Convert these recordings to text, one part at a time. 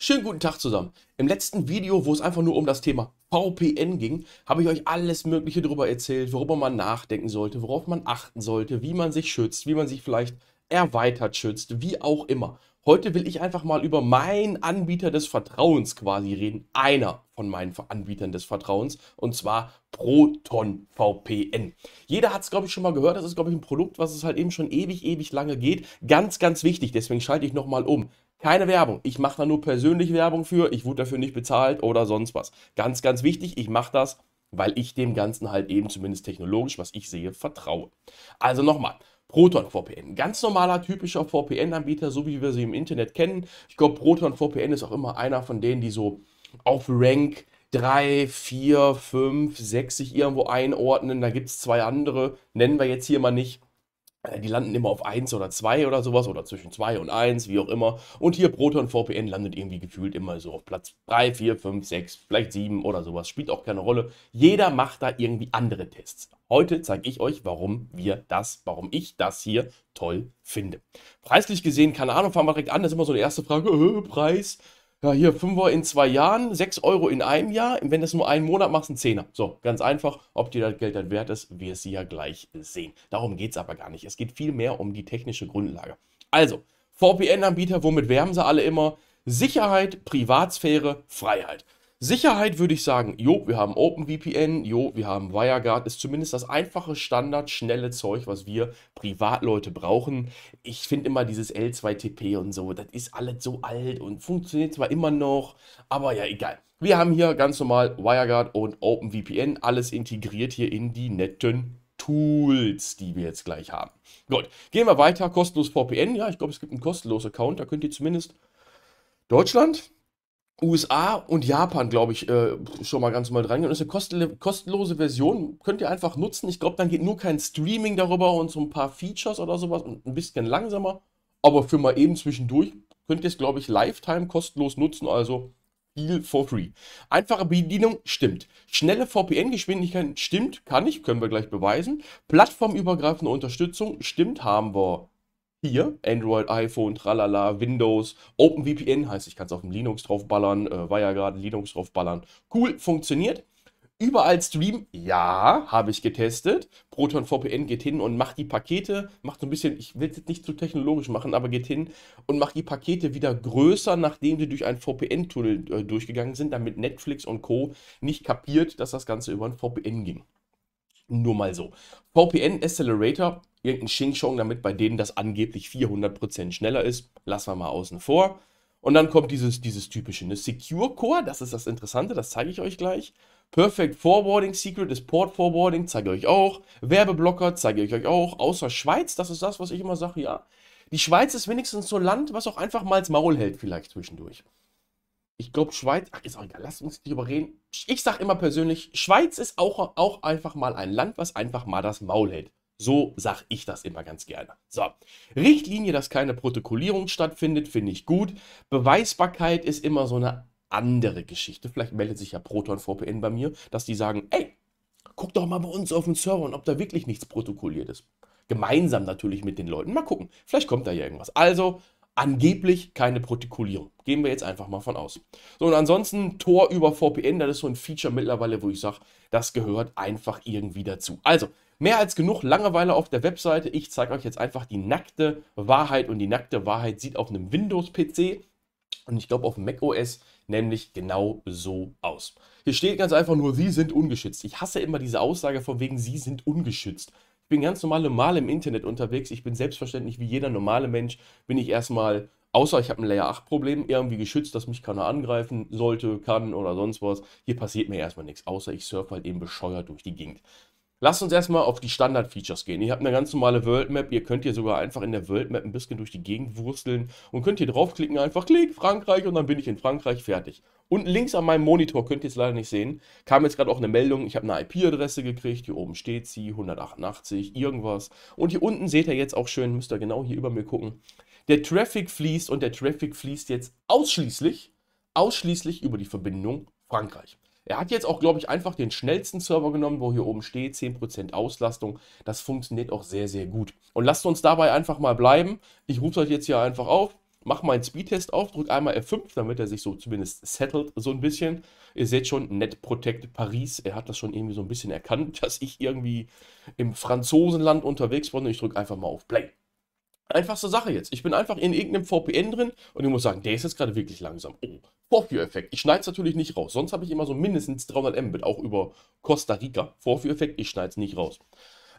Schönen guten Tag zusammen. Im letzten Video, wo es einfach nur um das Thema VPN ging, habe ich euch alles Mögliche darüber erzählt, worüber man nachdenken sollte, worauf man achten sollte, wie man sich schützt, wie man sich vielleicht erweitert schützt, wie auch immer. Heute will ich einfach mal über meinen Anbieter des Vertrauens quasi reden. Einer von meinen Anbietern des Vertrauens und zwar Proton VPN. Jeder hat es, glaube ich, schon mal gehört. Das ist, glaube ich, ein Produkt, was es halt eben schon ewig, ewig lange geht. Ganz, ganz wichtig. Deswegen schalte ich nochmal um. Keine Werbung. Ich mache da nur persönlich Werbung für. Ich wurde dafür nicht bezahlt oder sonst was. Ganz, ganz wichtig, ich mache das, weil ich dem Ganzen halt eben zumindest technologisch, was ich sehe, vertraue. Also nochmal. Proton VPN, ganz normaler typischer VPN-Anbieter, so wie wir sie im Internet kennen. Ich glaube, Proton VPN ist auch immer einer von denen, die so auf Rank 3, 4, 5, 6 sich irgendwo einordnen. Da gibt es zwei andere, nennen wir jetzt hier mal nicht. Äh, die landen immer auf 1 oder 2 oder sowas oder zwischen 2 und 1, wie auch immer. Und hier Proton VPN landet irgendwie gefühlt immer so auf Platz 3, 4, 5, 6, vielleicht 7 oder sowas. Spielt auch keine Rolle. Jeder macht da irgendwie andere Tests. Heute zeige ich euch, warum wir das, warum ich das hier toll finde. Preislich gesehen, keine Ahnung, fangen wir direkt an. Das ist immer so eine erste Frage, äh, Preis ja, hier 5 in zwei Jahren, 6 Euro in einem Jahr. Wenn das nur einen Monat machst, ein Zehner. So, ganz einfach. Ob dir das Geld dann wert ist, wirst du ja gleich sehen. Darum geht es aber gar nicht. Es geht vielmehr um die technische Grundlage. Also, VPN-Anbieter, womit werben sie alle immer? Sicherheit, Privatsphäre, Freiheit. Sicherheit würde ich sagen, jo, wir haben OpenVPN, jo, wir haben WireGuard, ist zumindest das einfache, standard, schnelle Zeug, was wir Privatleute brauchen. Ich finde immer dieses L2TP und so, das ist alles so alt und funktioniert zwar immer noch, aber ja, egal. Wir haben hier ganz normal WireGuard und OpenVPN, alles integriert hier in die netten Tools, die wir jetzt gleich haben. Gut, gehen wir weiter, kostenlos VPN. Ja, ich glaube, es gibt einen kostenlosen Account, da könnt ihr zumindest Deutschland, USA und Japan, glaube ich, äh, schon mal ganz mal dran. Und das ist eine kostenlose Version. Könnt ihr einfach nutzen. Ich glaube, dann geht nur kein Streaming darüber und so ein paar Features oder sowas und ein bisschen langsamer. Aber für mal eben zwischendurch könnt ihr es, glaube ich, Lifetime kostenlos nutzen. Also viel for free. Einfache Bedienung stimmt. Schnelle VPN-Geschwindigkeit stimmt, kann ich, können wir gleich beweisen. Plattformübergreifende Unterstützung stimmt, haben wir hier, Android, iPhone, tralala, Windows, OpenVPN heißt, ich kann es auf dem Linux draufballern, äh, war ja gerade Linux draufballern. Cool, funktioniert. Überall streamen? Ja, habe ich getestet. Proton VPN geht hin und macht die Pakete, macht so ein bisschen, ich will es jetzt nicht zu technologisch machen, aber geht hin und macht die Pakete wieder größer, nachdem sie durch einen VPN-Tunnel äh, durchgegangen sind, damit Netflix und Co. nicht kapiert, dass das Ganze über ein VPN ging. Nur mal so. VPN Accelerator, irgendein Xing-Chong damit, bei denen das angeblich 400% schneller ist. Lassen wir mal außen vor. Und dann kommt dieses, dieses typische, ne? Secure Core, das ist das Interessante, das zeige ich euch gleich. Perfect Forwarding, Secret ist Port Forwarding, zeige ich euch auch. Werbeblocker, zeige ich euch auch. Außer Schweiz, das ist das, was ich immer sage, ja. Die Schweiz ist wenigstens so ein Land, was auch einfach mal ins Maul hält, vielleicht zwischendurch. Ich glaube, Schweiz, ach, ist auch egal, lass uns nicht drüber reden. Ich sage immer persönlich, Schweiz ist auch, auch einfach mal ein Land, was einfach mal das Maul hält. So sage ich das immer ganz gerne. So, Richtlinie, dass keine Protokollierung stattfindet, finde ich gut. Beweisbarkeit ist immer so eine andere Geschichte. Vielleicht meldet sich ja Proton VPN bei mir, dass die sagen, ey, guck doch mal bei uns auf den Server und ob da wirklich nichts protokolliert ist. Gemeinsam natürlich mit den Leuten. Mal gucken, vielleicht kommt da ja irgendwas. Also, angeblich keine Protokollierung. Gehen wir jetzt einfach mal von aus. So, und ansonsten Tor über VPN, das ist so ein Feature mittlerweile, wo ich sage, das gehört einfach irgendwie dazu. Also, mehr als genug Langeweile auf der Webseite. Ich zeige euch jetzt einfach die nackte Wahrheit und die nackte Wahrheit sieht auf einem Windows-PC und ich glaube auf Mac OS nämlich genau so aus. Hier steht ganz einfach nur, Sie sind ungeschützt. Ich hasse immer diese Aussage von wegen, Sie sind ungeschützt. Ich bin ganz normal, normal im Internet unterwegs. Ich bin selbstverständlich wie jeder normale Mensch, bin ich erstmal, außer ich habe ein Layer 8 Problem, irgendwie geschützt, dass mich keiner angreifen sollte, kann oder sonst was. Hier passiert mir erstmal nichts, außer ich surfe halt eben bescheuert durch die Gegend. Lasst uns erstmal auf die Standard-Features gehen. Ihr habt eine ganz normale World Map. Ihr könnt hier sogar einfach in der World Map ein bisschen durch die Gegend wursteln und könnt hier draufklicken, einfach klick Frankreich und dann bin ich in Frankreich fertig. Und links an meinem Monitor, könnt ihr es leider nicht sehen, kam jetzt gerade auch eine Meldung, ich habe eine IP-Adresse gekriegt, hier oben steht sie, 188, irgendwas. Und hier unten seht ihr jetzt auch schön, müsst ihr genau hier über mir gucken, der Traffic fließt und der Traffic fließt jetzt ausschließlich, ausschließlich über die Verbindung Frankreich. Er hat jetzt auch, glaube ich, einfach den schnellsten Server genommen, wo hier oben steht, 10% Auslastung. Das funktioniert auch sehr, sehr gut. Und lasst uns dabei einfach mal bleiben. Ich rufe euch halt jetzt hier einfach auf, mache meinen Speedtest auf, drücke einmal F5, damit er sich so zumindest settelt so ein bisschen. Ihr seht schon, Net Protect Paris, er hat das schon irgendwie so ein bisschen erkannt, dass ich irgendwie im Franzosenland unterwegs bin. Ich drücke einfach mal auf Play. Einfachste Sache jetzt. Ich bin einfach in irgendeinem VPN drin und ich muss sagen, der ist jetzt gerade wirklich langsam. Oh, Vorführeffekt. Ich schneide es natürlich nicht raus. Sonst habe ich immer so mindestens 300 Mbit, auch über Costa Rica. Vorführeffekt, ich schneide es nicht raus.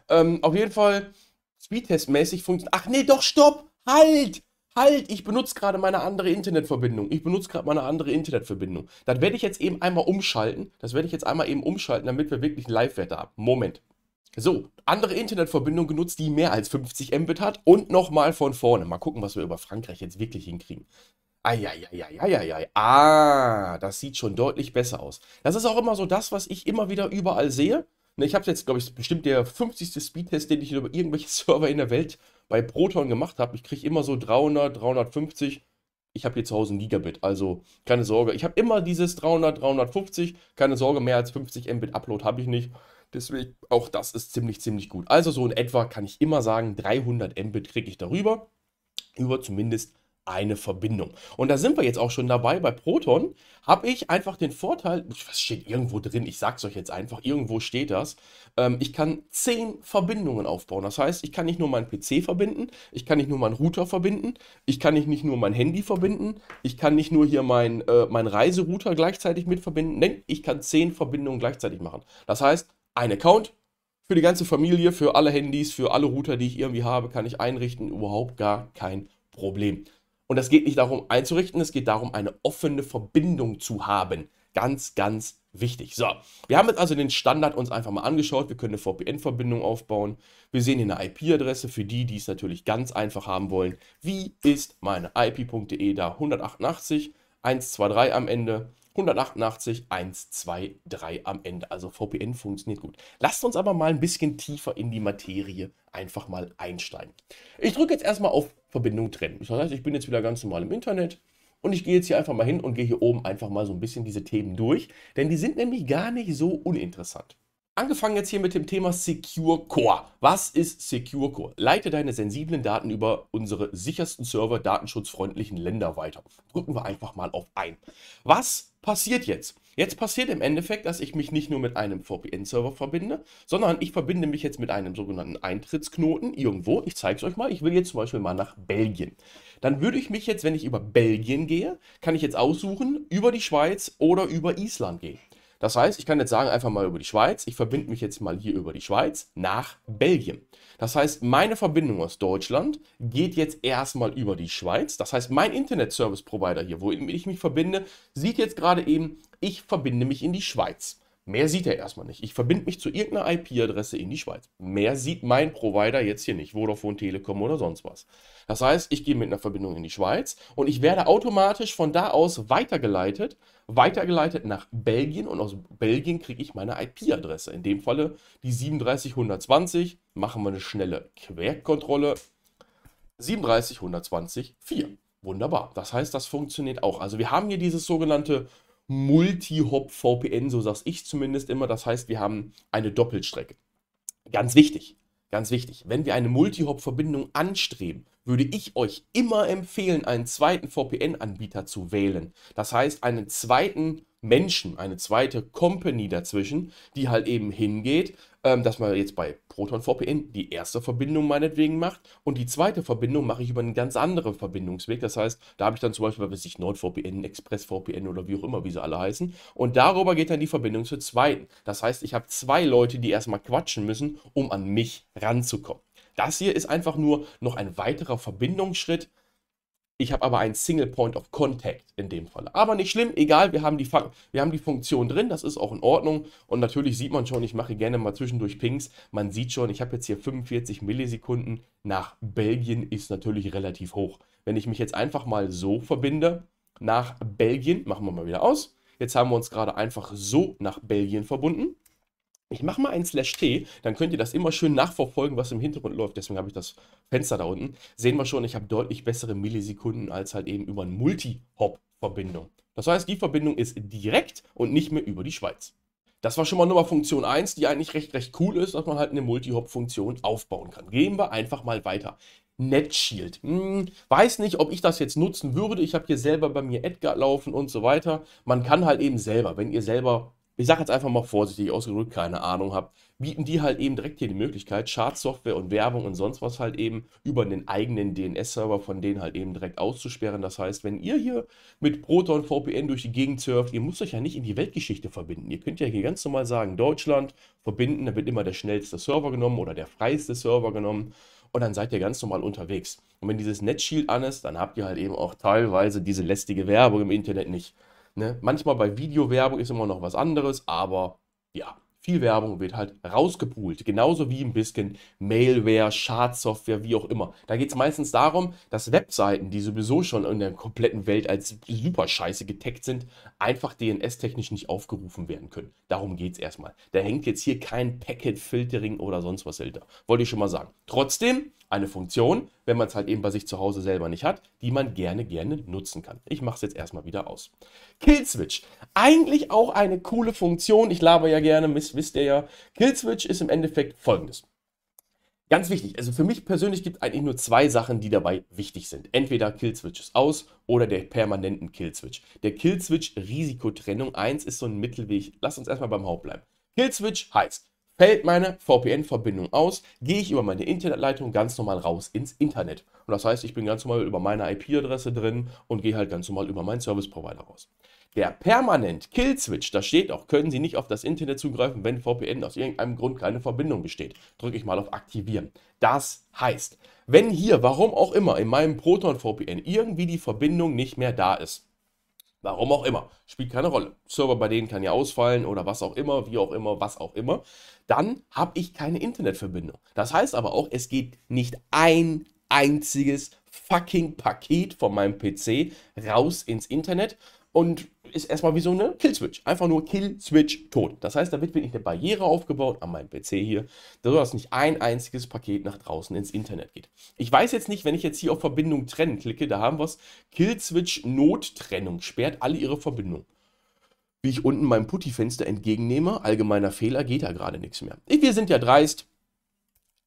Ähm, auf jeden Fall, Speedtest-mäßig funktioniert. Ach nee, doch, stopp! Halt! Halt, ich benutze gerade meine andere Internetverbindung. Ich benutze gerade meine andere Internetverbindung. Das werde ich jetzt eben einmal umschalten. Das werde ich jetzt einmal eben umschalten, damit wir wirklich einen Live-Wert haben. Moment. So, andere Internetverbindung genutzt, die mehr als 50 Mbit hat und nochmal von vorne. Mal gucken, was wir über Frankreich jetzt wirklich hinkriegen. Eieieiei. Ah, das sieht schon deutlich besser aus. Das ist auch immer so das, was ich immer wieder überall sehe. Ne, ich habe jetzt, glaube ich, bestimmt der 50. Speedtest, den ich über irgendwelche Server in der Welt bei Proton gemacht habe. Ich kriege immer so 300, 350. Ich habe hier zu Hause ein Gigabit, also keine Sorge. Ich habe immer dieses 300, 350. Keine Sorge, mehr als 50 Mbit Upload habe ich nicht. Deswegen, auch das ist ziemlich, ziemlich gut. Also so in etwa kann ich immer sagen, 300 Mbit kriege ich darüber, über zumindest eine Verbindung. Und da sind wir jetzt auch schon dabei. Bei Proton habe ich einfach den Vorteil, was steht irgendwo drin, ich sage es euch jetzt einfach, irgendwo steht das, ähm, ich kann 10 Verbindungen aufbauen. Das heißt, ich kann nicht nur meinen PC verbinden, ich kann nicht nur meinen Router verbinden, ich kann nicht, nur mein Handy verbinden, ich kann nicht nur hier meinen äh, mein Reiserouter gleichzeitig mit verbinden, nein, ich kann 10 Verbindungen gleichzeitig machen. Das heißt, ein Account für die ganze Familie, für alle Handys, für alle Router, die ich irgendwie habe, kann ich einrichten. Überhaupt gar kein Problem. Und das geht nicht darum einzurichten, es geht darum, eine offene Verbindung zu haben. Ganz, ganz wichtig. So, wir haben jetzt also den Standard uns einfach mal angeschaut. Wir können eine VPN-Verbindung aufbauen. Wir sehen hier eine IP-Adresse für die, die es natürlich ganz einfach haben wollen. Wie ist meine IP.de da? 188, 123 am Ende. 188 1, 2, 3 am Ende. Also VPN funktioniert gut. Lasst uns aber mal ein bisschen tiefer in die Materie einfach mal einsteigen. Ich drücke jetzt erstmal auf Verbindung trennen. Das heißt, ich bin jetzt wieder ganz normal im Internet. Und ich gehe jetzt hier einfach mal hin und gehe hier oben einfach mal so ein bisschen diese Themen durch, denn die sind nämlich gar nicht so uninteressant. Angefangen jetzt hier mit dem Thema Secure Core. Was ist Secure Core? Leite deine sensiblen Daten über unsere sichersten Server datenschutzfreundlichen Länder weiter. Drücken wir einfach mal auf ein. Was passiert jetzt? Jetzt passiert im Endeffekt, dass ich mich nicht nur mit einem VPN-Server verbinde, sondern ich verbinde mich jetzt mit einem sogenannten Eintrittsknoten irgendwo. Ich zeige es euch mal. Ich will jetzt zum Beispiel mal nach Belgien. Dann würde ich mich jetzt, wenn ich über Belgien gehe, kann ich jetzt aussuchen, über die Schweiz oder über Island gehen. Das heißt, ich kann jetzt sagen, einfach mal über die Schweiz. Ich verbinde mich jetzt mal hier über die Schweiz nach Belgien. Das heißt, meine Verbindung aus Deutschland geht jetzt erstmal über die Schweiz. Das heißt, mein Internet-Service-Provider hier, wo ich mich verbinde, sieht jetzt gerade eben, ich verbinde mich in die Schweiz. Mehr sieht er erstmal nicht. Ich verbinde mich zu irgendeiner IP-Adresse in die Schweiz. Mehr sieht mein Provider jetzt hier nicht, Vodafone, Telekom oder sonst was. Das heißt, ich gehe mit einer Verbindung in die Schweiz und ich werde automatisch von da aus weitergeleitet, weitergeleitet nach Belgien und aus Belgien kriege ich meine IP-Adresse. In dem Falle die 37120, machen wir eine schnelle Querkontrolle. 37120.4. Wunderbar. Das heißt, das funktioniert auch. Also wir haben hier dieses sogenannte Multi-Hop-VPN, so sage ich zumindest immer. Das heißt, wir haben eine Doppelstrecke. Ganz wichtig, ganz wichtig. Wenn wir eine Multi-Hop-Verbindung anstreben, würde ich euch immer empfehlen, einen zweiten VPN-Anbieter zu wählen. Das heißt, einen zweiten Menschen, eine zweite Company dazwischen, die halt eben hingeht, ähm, dass man jetzt bei Proton VPN die erste Verbindung meinetwegen macht und die zweite Verbindung mache ich über einen ganz anderen Verbindungsweg. Das heißt, da habe ich dann zum Beispiel, weiß ich, NordVPN, ExpressVPN oder wie auch immer, wie sie alle heißen. Und darüber geht dann die Verbindung zur zweiten. Das heißt, ich habe zwei Leute, die erstmal quatschen müssen, um an mich ranzukommen. Das hier ist einfach nur noch ein weiterer Verbindungsschritt, ich habe aber einen Single Point of Contact in dem Fall. Aber nicht schlimm, egal, wir haben, die wir haben die Funktion drin, das ist auch in Ordnung. Und natürlich sieht man schon, ich mache gerne mal zwischendurch Pings. Man sieht schon, ich habe jetzt hier 45 Millisekunden. Nach Belgien ist natürlich relativ hoch. Wenn ich mich jetzt einfach mal so verbinde, nach Belgien, machen wir mal wieder aus. Jetzt haben wir uns gerade einfach so nach Belgien verbunden. Ich mache mal einen Slash T, dann könnt ihr das immer schön nachverfolgen, was im Hintergrund läuft. Deswegen habe ich das Fenster da unten. Sehen wir schon, ich habe deutlich bessere Millisekunden als halt eben über eine Multi-Hop-Verbindung. Das heißt, die Verbindung ist direkt und nicht mehr über die Schweiz. Das war schon mal Nummer Funktion 1, die eigentlich recht, recht cool ist, dass man halt eine Multi-Hop-Funktion aufbauen kann. Gehen wir einfach mal weiter. NetShield. Hm, weiß nicht, ob ich das jetzt nutzen würde. Ich habe hier selber bei mir Edgar laufen und so weiter. Man kann halt eben selber, wenn ihr selber ich sage jetzt einfach mal vorsichtig ausgedrückt, keine Ahnung habe, bieten die halt eben direkt hier die Möglichkeit, Schadsoftware und Werbung und sonst was halt eben über den eigenen DNS-Server von denen halt eben direkt auszusperren. Das heißt, wenn ihr hier mit Proton VPN durch die Gegend surft, ihr müsst euch ja nicht in die Weltgeschichte verbinden. Ihr könnt ja hier ganz normal sagen, Deutschland verbinden, da wird immer der schnellste Server genommen oder der freiste Server genommen und dann seid ihr ganz normal unterwegs. Und wenn dieses Netzschild an ist, dann habt ihr halt eben auch teilweise diese lästige Werbung im Internet nicht. Ne? Manchmal bei Videowerbung ist immer noch was anderes, aber ja, viel Werbung wird halt rausgepult. genauso wie ein bisschen Mailware, Schadsoftware, wie auch immer. Da geht es meistens darum, dass Webseiten, die sowieso schon in der kompletten Welt als super scheiße getaggt sind, einfach DNS-technisch nicht aufgerufen werden können. Darum geht es erstmal. Da hängt jetzt hier kein Packet-Filtering oder sonst was hinter. Wollte ich schon mal sagen. Trotzdem eine Funktion, wenn man es halt eben bei sich zu Hause selber nicht hat, die man gerne, gerne nutzen kann. Ich mache es jetzt erstmal wieder aus. Killswitch. Eigentlich auch eine coole Funktion. Ich laber ja gerne ein bisschen wisst ihr ja, Killswitch ist im Endeffekt folgendes. Ganz wichtig, also für mich persönlich gibt es eigentlich nur zwei Sachen, die dabei wichtig sind. Entweder Killswitch ist aus oder der permanenten Killswitch. Der Killswitch-Risikotrennung 1 ist so ein Mittelweg. Lasst uns erstmal beim Haupt bleiben. Killswitch heißt, fällt meine VPN-Verbindung aus, gehe ich über meine Internetleitung ganz normal raus ins Internet. Und das heißt, ich bin ganz normal über meine IP-Adresse drin und gehe halt ganz normal über meinen Service-Provider raus. Der permanent Kill Switch, das steht auch, können Sie nicht auf das Internet zugreifen, wenn VPN aus irgendeinem Grund keine Verbindung besteht. Drücke ich mal auf Aktivieren. Das heißt, wenn hier, warum auch immer, in meinem Proton VPN irgendwie die Verbindung nicht mehr da ist, Warum auch immer, spielt keine Rolle. Server bei denen kann ja ausfallen oder was auch immer, wie auch immer, was auch immer. Dann habe ich keine Internetverbindung. Das heißt aber auch, es geht nicht ein einziges fucking Paket von meinem PC raus ins Internet. Und ist erstmal wie so eine Kill-Switch. Einfach nur Kill-Switch tot. Das heißt, da wird wirklich eine Barriere aufgebaut an meinem PC hier, dass nicht ein einziges Paket nach draußen ins Internet geht. Ich weiß jetzt nicht, wenn ich jetzt hier auf Verbindung trennen klicke, da haben wir es. Kill-Switch Nottrennung sperrt alle ihre Verbindungen. Wie ich unten meinem Putty-Fenster entgegennehme, allgemeiner Fehler, geht da gerade nichts mehr. Wir sind ja dreist.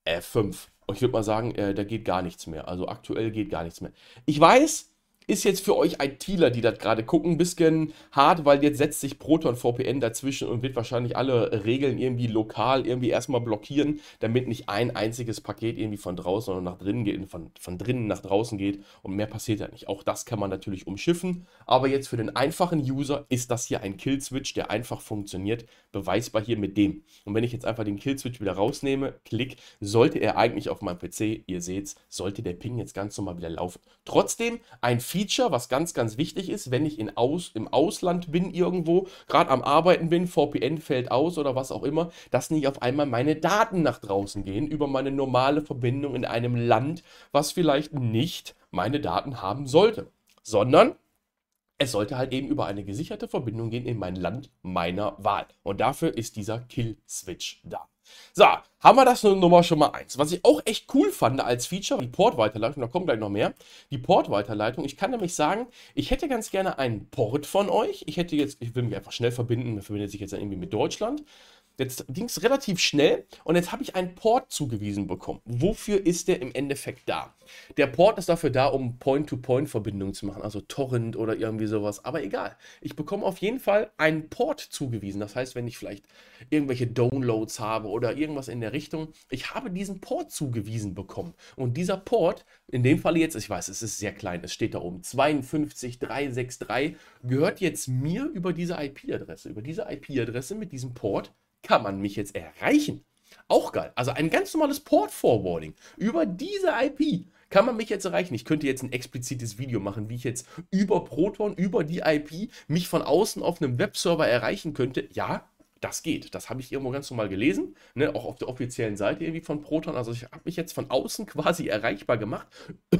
F5. Ich würde mal sagen, äh, da geht gar nichts mehr. Also aktuell geht gar nichts mehr. Ich weiß, ist jetzt für euch ITler, die das gerade gucken, ein bisschen hart, weil jetzt setzt sich Proton VPN dazwischen und wird wahrscheinlich alle Regeln irgendwie lokal irgendwie erstmal blockieren, damit nicht ein einziges Paket irgendwie von draußen oder nach drinnen geht, von, von drinnen nach draußen geht und mehr passiert halt nicht. Auch das kann man natürlich umschiffen, aber jetzt für den einfachen User ist das hier ein Kill-Switch, der einfach funktioniert, beweisbar hier mit dem. Und wenn ich jetzt einfach den Killswitch wieder rausnehme, klick, sollte er eigentlich auf meinem PC, ihr seht's, sollte der Ping jetzt ganz normal wieder laufen. Trotzdem ein Feature, was ganz, ganz wichtig ist, wenn ich in aus, im Ausland bin irgendwo, gerade am Arbeiten bin, VPN fällt aus oder was auch immer, dass nicht auf einmal meine Daten nach draußen gehen über meine normale Verbindung in einem Land, was vielleicht nicht meine Daten haben sollte, sondern es sollte halt eben über eine gesicherte Verbindung gehen in mein Land meiner Wahl. Und dafür ist dieser Kill-Switch da. So, haben wir das Nummer schon mal eins. Was ich auch echt cool fand als Feature, die Port-Weiterleitung, da kommt gleich noch mehr, die Port-Weiterleitung. Ich kann nämlich sagen, ich hätte ganz gerne einen Port von euch. Ich hätte jetzt, ich will mich einfach schnell verbinden, man verbindet sich jetzt irgendwie mit Deutschland. Jetzt ging es relativ schnell und jetzt habe ich einen Port zugewiesen bekommen. Wofür ist der im Endeffekt da? Der Port ist dafür da, um Point-to-Point-Verbindungen zu machen, also Torrent oder irgendwie sowas. Aber egal, ich bekomme auf jeden Fall einen Port zugewiesen. Das heißt, wenn ich vielleicht irgendwelche Downloads habe oder irgendwas in der Richtung, ich habe diesen Port zugewiesen bekommen. Und dieser Port, in dem Fall jetzt, ich weiß, es ist sehr klein, es steht da oben, 52363, gehört jetzt mir über diese IP-Adresse. Über diese IP-Adresse mit diesem Port kann man mich jetzt erreichen? Auch geil. Also ein ganz normales Port Forwarding. Über diese IP kann man mich jetzt erreichen. Ich könnte jetzt ein explizites Video machen, wie ich jetzt über Proton, über die IP mich von außen auf einem Webserver erreichen könnte. Ja, das geht. Das habe ich irgendwo ganz normal gelesen, ne? auch auf der offiziellen Seite irgendwie von Proton. Also ich habe mich jetzt von außen quasi erreichbar gemacht.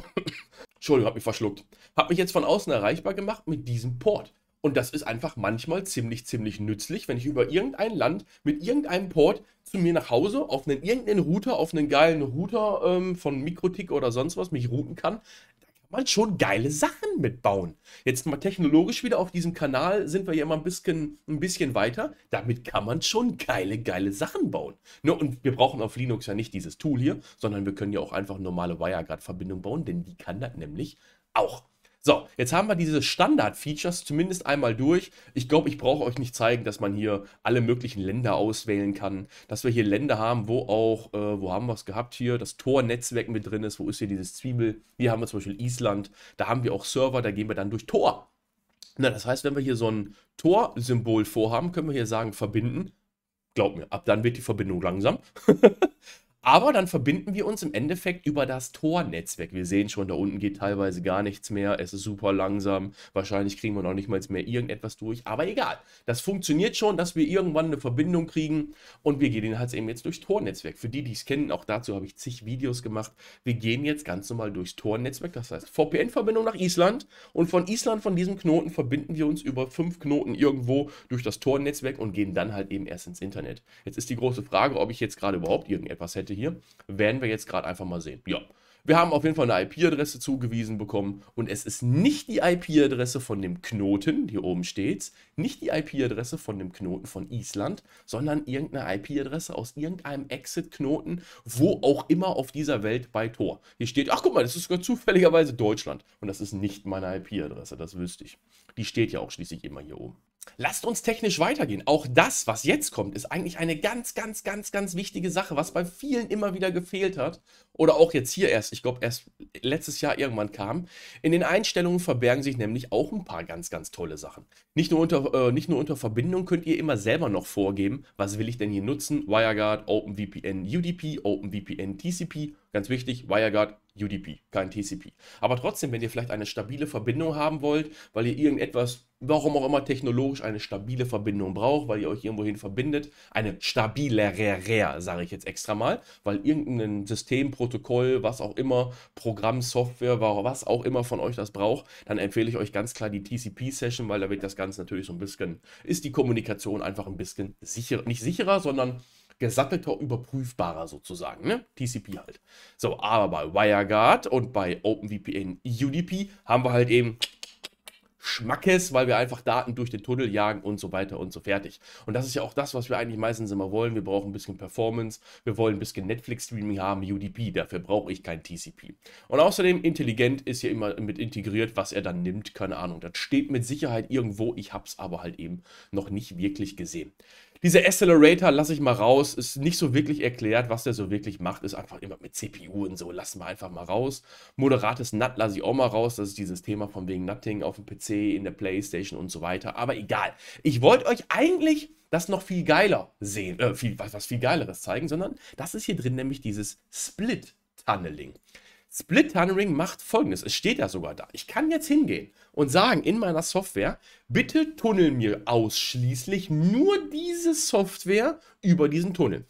Entschuldigung, habe mich verschluckt. Habe mich jetzt von außen erreichbar gemacht mit diesem Port. Und das ist einfach manchmal ziemlich, ziemlich nützlich, wenn ich über irgendein Land mit irgendeinem Port zu mir nach Hause auf einen irgendeinen Router, auf einen geilen Router ähm, von Mikrotik oder sonst was mich routen kann. Da kann man schon geile Sachen mitbauen. Jetzt mal technologisch wieder auf diesem Kanal sind wir ja mal ein bisschen, ein bisschen weiter. Damit kann man schon geile, geile Sachen bauen. Ne? Und wir brauchen auf Linux ja nicht dieses Tool hier, sondern wir können ja auch einfach normale WireGuard-Verbindung bauen, denn die kann das nämlich auch. So, jetzt haben wir diese Standard-Features zumindest einmal durch. Ich glaube, ich brauche euch nicht zeigen, dass man hier alle möglichen Länder auswählen kann. Dass wir hier Länder haben, wo auch, äh, wo haben wir es gehabt hier, das Tor-Netzwerk mit drin ist. Wo ist hier dieses Zwiebel? Hier haben wir zum Beispiel Island. Da haben wir auch Server, da gehen wir dann durch Tor. Na, das heißt, wenn wir hier so ein Tor-Symbol vorhaben, können wir hier sagen, verbinden. Glaub mir, ab dann wird die Verbindung langsam. Aber dann verbinden wir uns im Endeffekt über das Tor-Netzwerk. Wir sehen schon, da unten geht teilweise gar nichts mehr. Es ist super langsam. Wahrscheinlich kriegen wir noch nicht mal mehr irgendetwas durch. Aber egal. Das funktioniert schon, dass wir irgendwann eine Verbindung kriegen. Und wir gehen halt eben jetzt durchs Tor-Netzwerk. Für die, die es kennen, auch dazu habe ich zig Videos gemacht. Wir gehen jetzt ganz normal durchs Tor-Netzwerk. Das heißt, VPN-Verbindung nach Island. Und von Island, von diesem Knoten, verbinden wir uns über fünf Knoten irgendwo durch das Tor-Netzwerk und gehen dann halt eben erst ins Internet. Jetzt ist die große Frage, ob ich jetzt gerade überhaupt irgendetwas hätte Seite hier. Werden wir jetzt gerade einfach mal sehen. Ja. Wir haben auf jeden Fall eine IP-Adresse zugewiesen bekommen und es ist nicht die IP-Adresse von dem Knoten, hier oben steht's, nicht die IP-Adresse von dem Knoten von Island, sondern irgendeine IP-Adresse aus irgendeinem Exit-Knoten, wo auch immer auf dieser Welt bei Tor. Hier steht, ach guck mal, das ist sogar zufälligerweise Deutschland und das ist nicht meine IP-Adresse, das wüsste ich. Die steht ja auch schließlich immer hier oben. Lasst uns technisch weitergehen. Auch das, was jetzt kommt, ist eigentlich eine ganz, ganz, ganz, ganz wichtige Sache, was bei vielen immer wieder gefehlt hat. Oder auch jetzt hier erst, ich glaube, erst letztes Jahr irgendwann kam. In den Einstellungen verbergen sich nämlich auch ein paar ganz, ganz tolle Sachen. Nicht nur unter, äh, nicht nur unter Verbindung könnt ihr immer selber noch vorgeben, was will ich denn hier nutzen? WireGuard, OpenVPN, UDP, OpenVPN, TCP Ganz wichtig, WireGuard UDP, kein TCP. Aber trotzdem, wenn ihr vielleicht eine stabile Verbindung haben wollt, weil ihr irgendetwas, warum auch immer technologisch eine stabile Verbindung braucht, weil ihr euch irgendwohin verbindet, eine stabilere, sage ich jetzt extra mal, weil irgendein System, Protokoll, was auch immer, Programm, Software, was auch immer von euch das braucht, dann empfehle ich euch ganz klar die TCP-Session, weil da wird das Ganze natürlich so ein bisschen, ist die Kommunikation einfach ein bisschen sicherer, nicht sicherer, sondern gesattelter, überprüfbarer sozusagen, ne? TCP halt. So, aber bei WireGuard und bei OpenVPN UDP haben wir halt eben Schmackes, weil wir einfach Daten durch den Tunnel jagen und so weiter und so fertig. Und das ist ja auch das, was wir eigentlich meistens immer wollen. Wir brauchen ein bisschen Performance, wir wollen ein bisschen Netflix-Streaming haben, UDP, dafür brauche ich kein TCP. Und außerdem, intelligent ist ja immer mit integriert, was er dann nimmt, keine Ahnung. Das steht mit Sicherheit irgendwo, ich habe es aber halt eben noch nicht wirklich gesehen. Dieser Accelerator lasse ich mal raus, ist nicht so wirklich erklärt, was der so wirklich macht, ist einfach immer mit CPU und so, lassen wir einfach mal raus. Moderates NAT lasse ich auch mal raus, das ist dieses Thema von wegen Nutting auf dem PC, in der Playstation und so weiter, aber egal. Ich wollte euch eigentlich das noch viel geiler sehen, äh, viel, was, was viel geileres zeigen, sondern das ist hier drin nämlich dieses Split-Tunneling. Split Tunneling macht folgendes. Es steht ja sogar da. Ich kann jetzt hingehen und sagen in meiner Software, bitte tunnel mir ausschließlich nur diese Software über diesen Tunnel.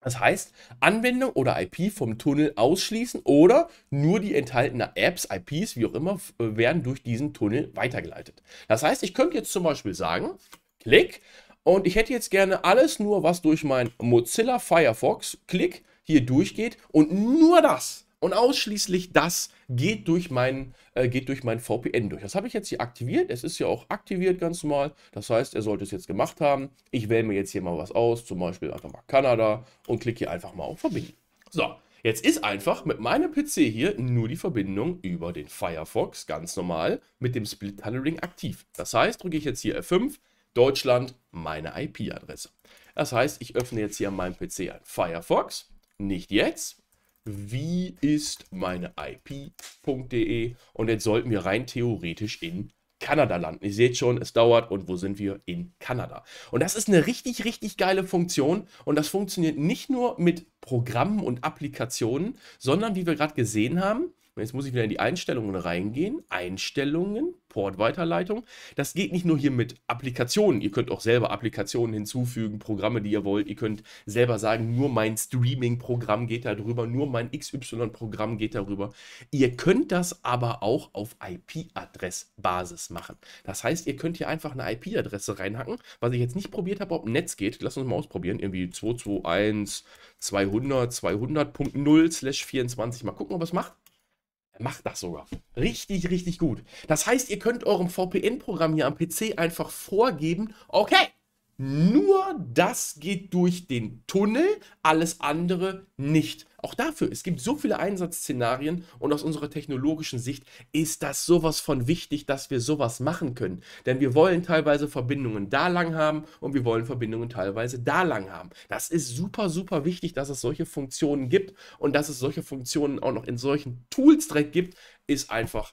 Das heißt, Anwendung oder IP vom Tunnel ausschließen oder nur die enthaltenen Apps, IPs, wie auch immer, äh, werden durch diesen Tunnel weitergeleitet. Das heißt, ich könnte jetzt zum Beispiel sagen, klick, und ich hätte jetzt gerne alles nur, was durch mein Mozilla Firefox, klick, hier durchgeht und nur das und ausschließlich das geht durch mein, äh, geht durch mein VPN durch. Das habe ich jetzt hier aktiviert. Es ist ja auch aktiviert ganz normal. Das heißt, er sollte es jetzt gemacht haben. Ich wähle mir jetzt hier mal was aus, zum Beispiel einfach mal Kanada und klicke hier einfach mal auf Verbinden. So, Jetzt ist einfach mit meinem PC hier nur die Verbindung über den Firefox ganz normal mit dem Split Tunneling aktiv. Das heißt, drücke ich jetzt hier F5, Deutschland, meine IP-Adresse. Das heißt, ich öffne jetzt hier an meinem PC ein Firefox, nicht jetzt, wie ist meine IP.de und jetzt sollten wir rein theoretisch in Kanada landen. Ihr seht schon, es dauert und wo sind wir? In Kanada. Und das ist eine richtig, richtig geile Funktion und das funktioniert nicht nur mit Programmen und Applikationen, sondern wie wir gerade gesehen haben, jetzt muss ich wieder in die Einstellungen reingehen. Einstellungen, Portweiterleitung. Das geht nicht nur hier mit Applikationen. Ihr könnt auch selber Applikationen hinzufügen, Programme, die ihr wollt. Ihr könnt selber sagen, nur mein Streaming-Programm geht darüber, nur mein XY-Programm geht darüber. Ihr könnt das aber auch auf IP-Adressbasis machen. Das heißt, ihr könnt hier einfach eine IP-Adresse reinhacken, was ich jetzt nicht probiert habe, ob ein Netz geht. Lass uns mal ausprobieren. Irgendwie 221 200 200.0 slash 24. Mal gucken, ob es macht. Er macht das sogar. Richtig, richtig gut. Das heißt, ihr könnt eurem VPN-Programm hier am PC einfach vorgeben, okay, nur das geht durch den Tunnel, alles andere nicht. Auch dafür, es gibt so viele Einsatzszenarien und aus unserer technologischen Sicht ist das sowas von wichtig, dass wir sowas machen können. Denn wir wollen teilweise Verbindungen da lang haben und wir wollen Verbindungen teilweise da lang haben. Das ist super, super wichtig, dass es solche Funktionen gibt und dass es solche Funktionen auch noch in solchen Tools direkt gibt, ist einfach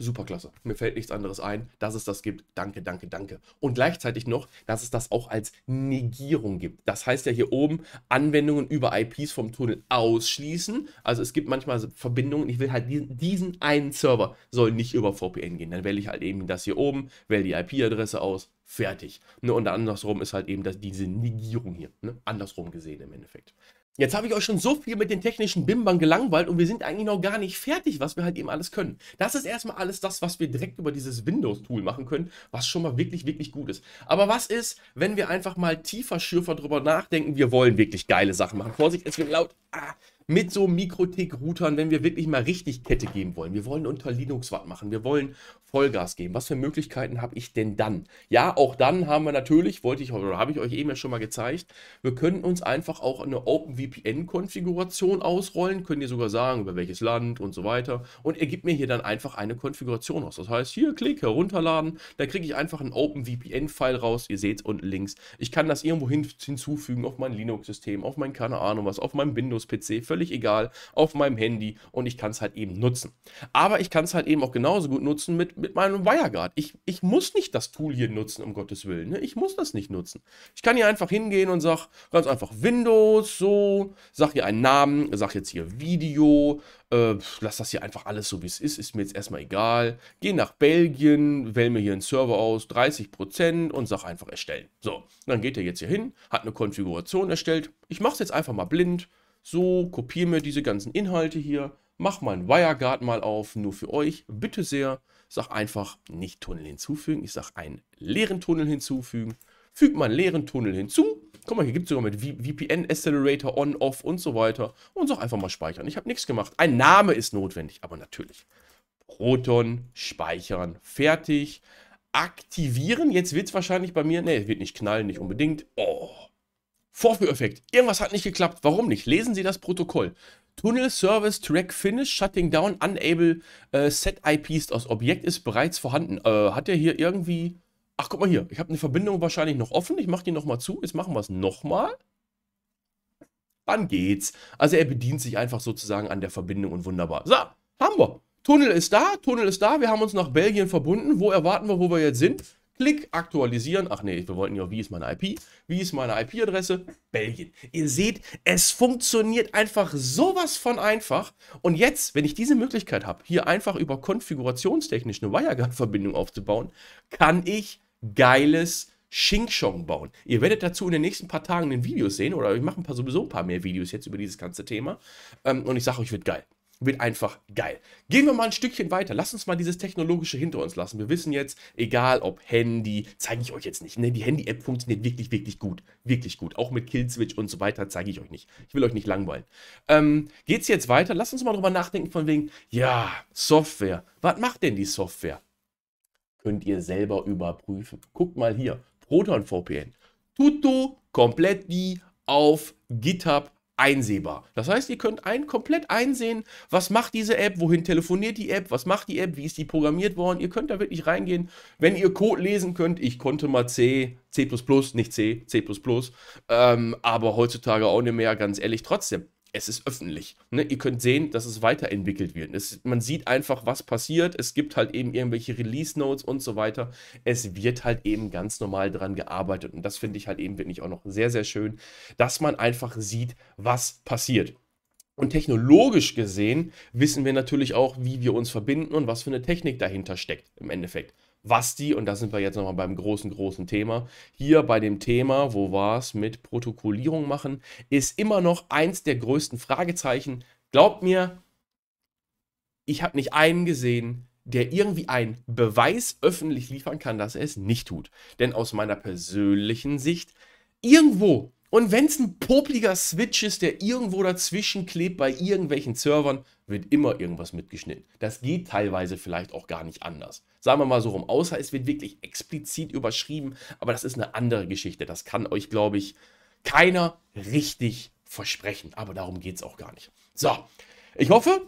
Superklasse. Mir fällt nichts anderes ein, dass es das gibt. Danke, danke, danke. Und gleichzeitig noch, dass es das auch als Negierung gibt. Das heißt ja hier oben, Anwendungen über IPs vom Tunnel ausschließen. Also es gibt manchmal Verbindungen. Ich will halt diesen, diesen einen Server soll nicht über VPN gehen. Dann wähle ich halt eben das hier oben, wähle die IP-Adresse aus, fertig. Ne? Und andersrum ist halt eben das, diese Negierung hier. Ne? Andersrum gesehen im Endeffekt. Jetzt habe ich euch schon so viel mit den technischen Bimbern gelangweilt und wir sind eigentlich noch gar nicht fertig, was wir halt eben alles können. Das ist erstmal alles das, was wir direkt über dieses Windows-Tool machen können, was schon mal wirklich, wirklich gut ist. Aber was ist, wenn wir einfach mal tiefer, schürfer drüber nachdenken, wir wollen wirklich geile Sachen machen. Vorsicht, es wird laut. Ah, mit so Mikrotik-Routern, wenn wir wirklich mal richtig Kette geben wollen. Wir wollen unter Linux was machen, wir wollen Vollgas geben. Was für Möglichkeiten habe ich denn dann? Ja, auch dann haben wir natürlich, wollte ich oder habe ich euch eben ja schon mal gezeigt, wir können uns einfach auch eine OpenVPN-Konfiguration ausrollen, Könnt ihr sogar sagen, über welches Land und so weiter. Und er gibt mir hier dann einfach eine Konfiguration aus. Das heißt, hier klick, herunterladen, da kriege ich einfach einen OpenVPN-File raus. Ihr seht es unten links. Ich kann das irgendwo hin, hinzufügen auf mein Linux-System, auf mein keine Ahnung was, auf meinem Windows-PC, völlig völlig egal, auf meinem Handy und ich kann es halt eben nutzen. Aber ich kann es halt eben auch genauso gut nutzen mit, mit meinem WireGuard. Ich, ich muss nicht das Tool hier nutzen, um Gottes Willen. Ne? Ich muss das nicht nutzen. Ich kann hier einfach hingehen und sage ganz einfach Windows, so, sag hier einen Namen, sag jetzt hier Video, äh, lass das hier einfach alles so wie es ist, ist mir jetzt erstmal egal. Geh nach Belgien, wähle mir hier einen Server aus, 30% und sag einfach erstellen. So, dann geht er jetzt hier hin, hat eine Konfiguration erstellt. Ich mache es jetzt einfach mal blind so, kopiere mir diese ganzen Inhalte hier, mach mal ein WireGuard mal auf, nur für euch, bitte sehr. Sag einfach nicht Tunnel hinzufügen, ich sag einen leeren Tunnel hinzufügen. Füg mal einen leeren Tunnel hinzu. Guck mal, hier gibt es sogar mit VPN, Accelerator, On, Off und so weiter. Und sag einfach mal speichern. Ich habe nichts gemacht. Ein Name ist notwendig, aber natürlich. Proton, speichern, fertig. Aktivieren, jetzt wird es wahrscheinlich bei mir, ne, wird nicht knallen, nicht unbedingt. Oh, Vorführeffekt. Irgendwas hat nicht geklappt. Warum nicht? Lesen Sie das Protokoll. Tunnel Service Track Finish Shutting Down Unable äh, Set IPs. Das Objekt ist bereits vorhanden. Äh, hat er hier irgendwie... Ach, guck mal hier. Ich habe eine Verbindung wahrscheinlich noch offen. Ich mache die nochmal zu. Jetzt machen wir es nochmal. Dann geht's. Also er bedient sich einfach sozusagen an der Verbindung und wunderbar. So, haben wir. Tunnel ist da, Tunnel ist da. Wir haben uns nach Belgien verbunden. Wo erwarten wir, wo wir jetzt sind? Klick, aktualisieren. Ach nee, wir wollten ja, wie ist meine IP? Wie ist meine IP-Adresse? Belgien. Ihr seht, es funktioniert einfach sowas von einfach. Und jetzt, wenn ich diese Möglichkeit habe, hier einfach über konfigurationstechnisch eine WireGuard-Verbindung aufzubauen, kann ich geiles Xingchong bauen. Ihr werdet dazu in den nächsten paar Tagen ein Video sehen oder ich mache ein paar, sowieso ein paar mehr Videos jetzt über dieses ganze Thema. Ähm, und ich sage euch, wird geil wird einfach geil. Gehen wir mal ein Stückchen weiter. Lass uns mal dieses Technologische hinter uns lassen. Wir wissen jetzt, egal ob Handy, zeige ich euch jetzt nicht. Ne? Die Handy-App funktioniert wirklich, wirklich gut. Wirklich gut. Auch mit Killswitch und so weiter zeige ich euch nicht. Ich will euch nicht langweilen. Ähm, es jetzt weiter? Lass uns mal drüber nachdenken von wegen, ja, Software. Was macht denn die Software? Könnt ihr selber überprüfen. Guckt mal hier. Proton VPN. Tutto komplett wie auf GitHub einsehbar. Das heißt, ihr könnt ein, komplett einsehen, was macht diese App, wohin telefoniert die App, was macht die App, wie ist die programmiert worden. Ihr könnt da wirklich reingehen, wenn ihr Code lesen könnt. Ich konnte mal C, C++, nicht C, C++, ähm, aber heutzutage auch nicht mehr, ganz ehrlich, trotzdem es ist öffentlich. Ne? Ihr könnt sehen, dass es weiterentwickelt wird. Es, man sieht einfach, was passiert. Es gibt halt eben irgendwelche Release-Notes und so weiter. Es wird halt eben ganz normal dran gearbeitet. Und das finde ich halt eben wirklich auch noch sehr, sehr schön, dass man einfach sieht, was passiert. Und technologisch gesehen wissen wir natürlich auch, wie wir uns verbinden und was für eine Technik dahinter steckt im Endeffekt was die, und da sind wir jetzt nochmal beim großen, großen Thema, hier bei dem Thema, wo war es mit Protokollierung machen, ist immer noch eins der größten Fragezeichen. Glaubt mir, ich habe nicht einen gesehen, der irgendwie einen Beweis öffentlich liefern kann, dass er es nicht tut. Denn aus meiner persönlichen Sicht, irgendwo und wenn es ein popliger Switch ist, der irgendwo dazwischen klebt bei irgendwelchen Servern, wird immer irgendwas mitgeschnitten. Das geht teilweise vielleicht auch gar nicht anders. Sagen wir mal so rum, außer es wird wirklich explizit überschrieben, aber das ist eine andere Geschichte. Das kann euch, glaube ich, keiner richtig versprechen. Aber darum geht es auch gar nicht. So, ich hoffe,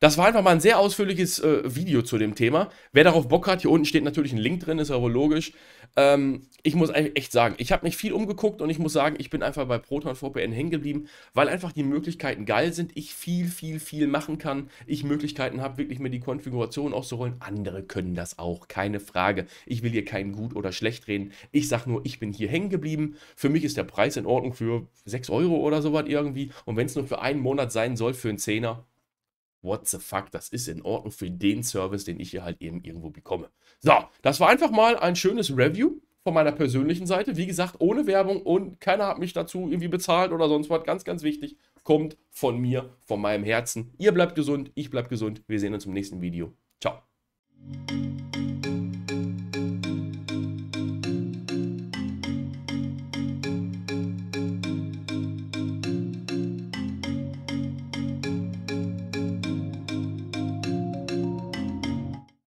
das war einfach mal ein sehr ausführliches äh, Video zu dem Thema. Wer darauf Bock hat, hier unten steht natürlich ein Link drin, ist aber logisch. Ähm, ich muss e- echt sagen, ich habe mich viel umgeguckt und ich muss sagen, ich bin einfach bei Proton VPN hängen geblieben, weil einfach die Möglichkeiten geil sind. Ich viel, viel, viel machen kann. Ich Möglichkeiten habe, wirklich mir die Konfiguration auszurollen. Andere können das auch, keine Frage. Ich will hier keinen gut oder schlecht reden. Ich sage nur, ich bin hier hängen geblieben. Für mich ist der Preis in Ordnung für 6 Euro oder sowas irgendwie. Und wenn es nur für einen Monat sein soll, für einen Zehner, what the fuck, das ist in Ordnung für den Service, den ich hier halt eben irgendwo bekomme. So, das war einfach mal ein schönes Review von meiner persönlichen Seite. Wie gesagt, ohne Werbung und keiner hat mich dazu irgendwie bezahlt oder sonst was. Ganz, ganz wichtig, kommt von mir, von meinem Herzen. Ihr bleibt gesund, ich bleib gesund. Wir sehen uns im nächsten Video. Ciao.